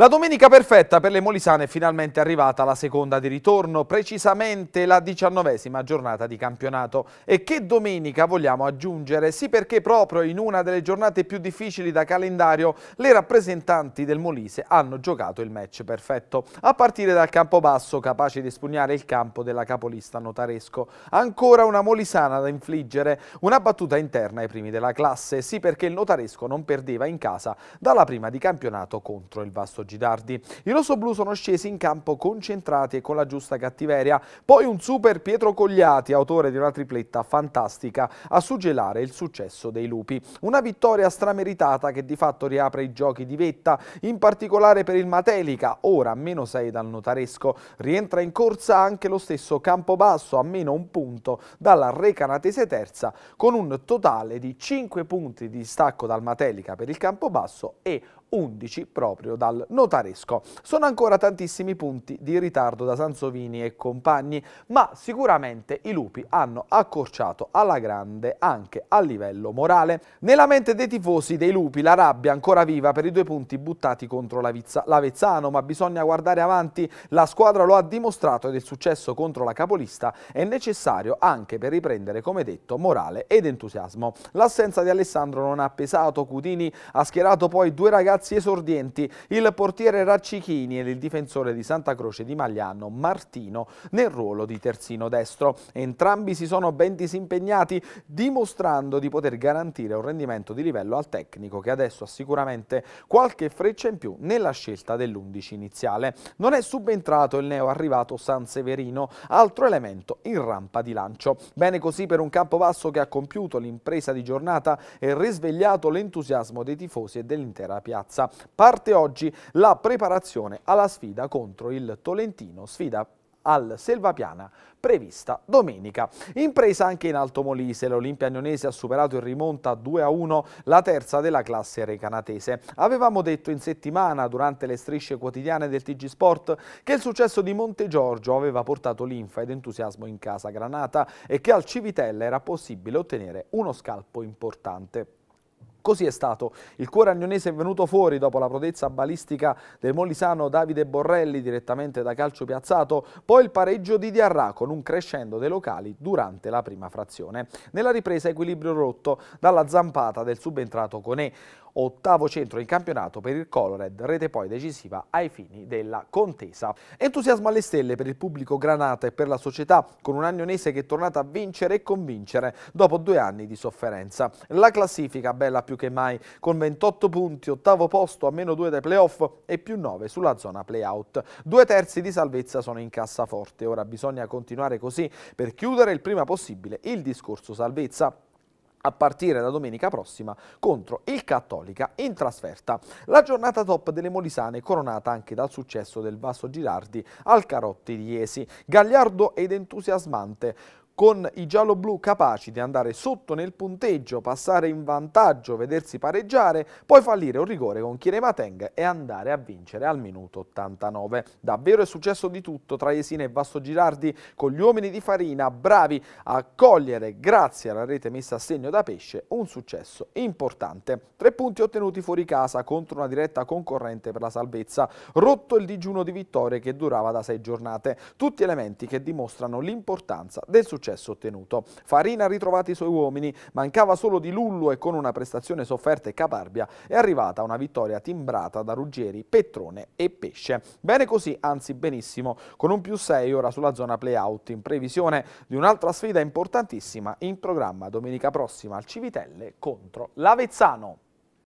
La domenica perfetta per le Molisane è finalmente arrivata la seconda di ritorno, precisamente la diciannovesima giornata di campionato. E che domenica vogliamo aggiungere? Sì perché proprio in una delle giornate più difficili da calendario le rappresentanti del Molise hanno giocato il match perfetto, a partire dal campo basso capace di spugnare il campo della capolista notaresco. Ancora una Molisana da infliggere, una battuta interna ai primi della classe, sì perché il notaresco non perdeva in casa dalla prima di campionato contro il Vasto Gidardi. I rossoblù sono scesi in campo concentrati e con la giusta cattiveria. Poi un super Pietro Cogliati, autore di una tripletta fantastica, a suggellare il successo dei lupi. Una vittoria strameritata che di fatto riapre i giochi di vetta, in particolare per il Matelica, ora a meno 6 dal notaresco. Rientra in corsa anche lo stesso Campobasso, a meno un punto dalla Recanatese terza, con un totale di 5 punti di stacco dal Matelica per il Campobasso e 11 proprio dal notaresco. Sono ancora tantissimi punti di ritardo da Sansovini e compagni, ma sicuramente i lupi hanno accorciato alla grande anche a livello morale. Nella mente dei tifosi dei lupi la rabbia ancora viva per i due punti buttati contro l'Avezzano, ma bisogna guardare avanti, la squadra lo ha dimostrato ed il successo contro la capolista è necessario anche per riprendere, come detto, morale ed entusiasmo. L'assenza di Alessandro non ha pesato, Cudini ha schierato poi due ragazzi ragazzi esordienti, il portiere Raccichini ed il difensore di Santa Croce di Magliano, Martino, nel ruolo di terzino destro. Entrambi si sono ben disimpegnati, dimostrando di poter garantire un rendimento di livello al tecnico, che adesso ha sicuramente qualche freccia in più nella scelta dell'11 iniziale. Non è subentrato il neo arrivato San Severino, altro elemento in rampa di lancio. Bene così per un campo basso che ha compiuto l'impresa di giornata e risvegliato l'entusiasmo dei tifosi e dell'intera piazza. Piazza. Parte oggi la preparazione alla sfida contro il Tolentino, sfida al Selvapiana prevista domenica. Impresa anche in Alto Molise, l'Olimpia Agnonese ha superato in rimonta 2-1 la terza della classe recanatese. Avevamo detto in settimana durante le strisce quotidiane del TG Sport che il successo di Monte Giorgio aveva portato linfa ed entusiasmo in casa Granata e che al Civitella era possibile ottenere uno scalpo importante. Così è stato. Il cuore agnonese è venuto fuori dopo la prodezza balistica del molisano Davide Borrelli direttamente da calcio piazzato, poi il pareggio di Diarra con un crescendo dei locali durante la prima frazione. Nella ripresa equilibrio rotto dalla zampata del subentrato Conè ottavo centro in campionato per il Colored, rete poi decisiva ai fini della contesa. Entusiasmo alle stelle per il pubblico granata e per la società, con un agnonese che è tornata a vincere e convincere dopo due anni di sofferenza. La classifica bella più che mai, con 28 punti, ottavo posto a meno 2 dai playoff e più 9 sulla zona playout. Due terzi di salvezza sono in cassaforte, ora bisogna continuare così per chiudere il prima possibile il discorso salvezza a partire da domenica prossima contro il Cattolica in trasferta. La giornata top delle Molisane coronata anche dal successo del Vasso Girardi al Carotti di Iesi, gagliardo ed entusiasmante con i gialloblu capaci di andare sotto nel punteggio, passare in vantaggio, vedersi pareggiare, poi fallire un rigore con Kirema Teng e andare a vincere al minuto 89. Davvero è successo di tutto tra Jesina e Vasto Girardi con gli uomini di Farina bravi a cogliere grazie alla rete messa a segno da Pesce un successo importante. Tre punti ottenuti fuori casa contro una diretta concorrente per la salvezza, rotto il digiuno di vittorie che durava da sei giornate. Tutti elementi che dimostrano l'importanza del successo successo ottenuto. Farina ha ritrovato i suoi uomini, mancava solo di Lullo e con una prestazione sofferta e caparbia è arrivata una vittoria timbrata da Ruggeri, Petrone e Pesce. Bene così, anzi benissimo, con un più 6 ora sulla zona playout in previsione di un'altra sfida importantissima in programma domenica prossima al Civitelle contro l'Avezzano.